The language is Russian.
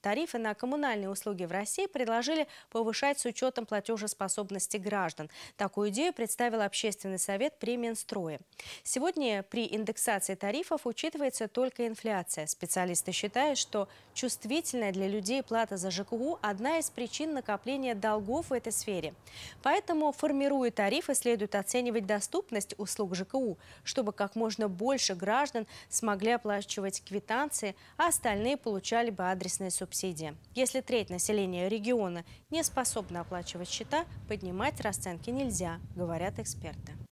Тарифы на коммунальные услуги в России предложили повышать с учетом платежеспособности граждан. Такую идею представил Общественный совет при Минстрое. Сегодня при индексации тарифов учитывается только инфляция. Специалисты считают, что чувствительная для людей плата за ЖКУ – одна из причин накопления долгов в этой сфере. Поэтому, формируя тарифы, следует оценивать доступность услуг ЖКУ, чтобы как можно больше граждан смогли оплачивать квитанции, а остальные получали бы адресные субсидии. Если треть населения региона не способна оплачивать счета, поднимать расценки нельзя, говорят эксперты.